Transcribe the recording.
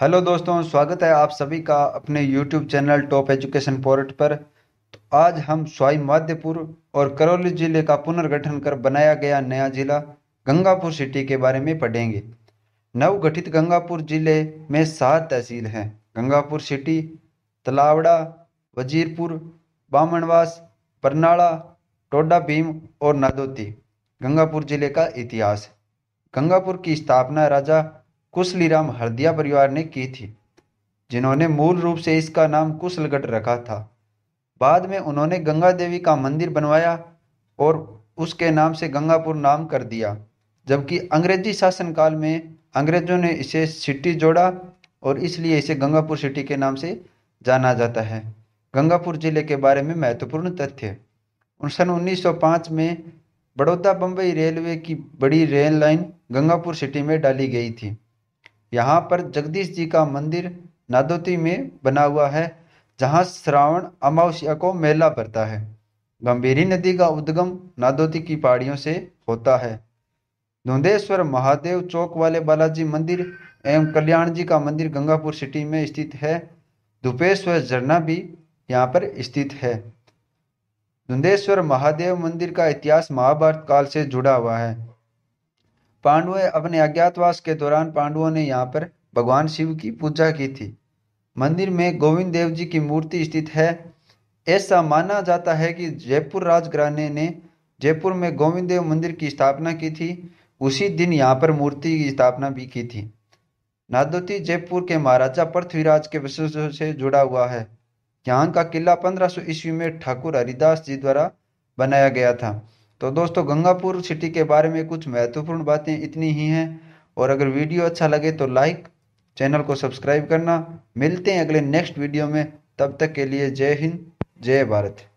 hello दोस्तों स्वागत है आप सभी का अपने यूट्यूब चैनल टॉप एजुकेशन पोर्ट पर तो आज हम स्वाई माध्यपुर और करौली जिले का पुनर्गठन कर बनाया गया नया जिला गंगापुर सिटी के बारे में पढ़ेंगे नवगठित गंगापुर जिले में सात तहसील हैं गंगापुर सिटी तलावड़ा वजीरपुर बामनवास बरनाला टोडा भीम और नादोती गंगापुर जिले का इतिहास गंगापुर की स्थापना राजा कुशलीराम हरदिया परिवार ने की थी जिन्होंने मूल रूप से इसका नाम कुशलगढ़ रखा था बाद में उन्होंने गंगा देवी का मंदिर बनवाया और उसके नाम से गंगापुर नाम कर दिया जबकि अंग्रेजी शासनकाल में अंग्रेजों ने इसे सिटी जोड़ा और इसलिए इसे गंगापुर सिटी के नाम से जाना जाता है गंगापुर जिले के बारे में महत्वपूर्ण तथ्य सन 1905 में बड़ौदा बम्बई रेलवे की बड़ी रेल लाइन गंगापुर सिटी में डाली गई थी यहाँ पर जगदीश जी का मंदिर नादोती में बना हुआ है जहाँ श्रावण अमावस्या को मेला भरता है गंभीरी नदी का उद्गम नादोती की पहाड़ियों से होता है धुंधेश्वर महादेव चौक वाले बालाजी मंदिर एवं कल्याण जी का मंदिर गंगापुर सिटी में स्थित है धुपेश्वर झरना भी यहाँ पर स्थित है धुंधेश्वर महादेव मंदिर का इतिहास महाभारत काल से जुड़ा हुआ है पांडव अपने अज्ञातवास के दौरान पांडवों ने यहाँ पर भगवान शिव की पूजा की थी मंदिर में गोविंद देव जी की मूर्ति स्थित है ऐसा माना जाता है कि जयपुर राजघराने ने जयपुर में गोविंद देव मंदिर की स्थापना की थी उसी दिन यहाँ पर मूर्ति की स्थापना भी की थी नादोती जयपुर के महाराजा पृथ्वीराज के विशेष से जुड़ा हुआ है यहाँ का किला 1500 ईस्वी में ठाकुर हरिदास जी द्वारा बनाया गया था तो दोस्तों गंगापुर सिटी के बारे में कुछ महत्वपूर्ण बातें इतनी ही हैं और अगर वीडियो अच्छा लगे तो लाइक चैनल को सब्सक्राइब करना मिलते हैं अगले नेक्स्ट वीडियो में तब तक के लिए जय हिंद जय भारत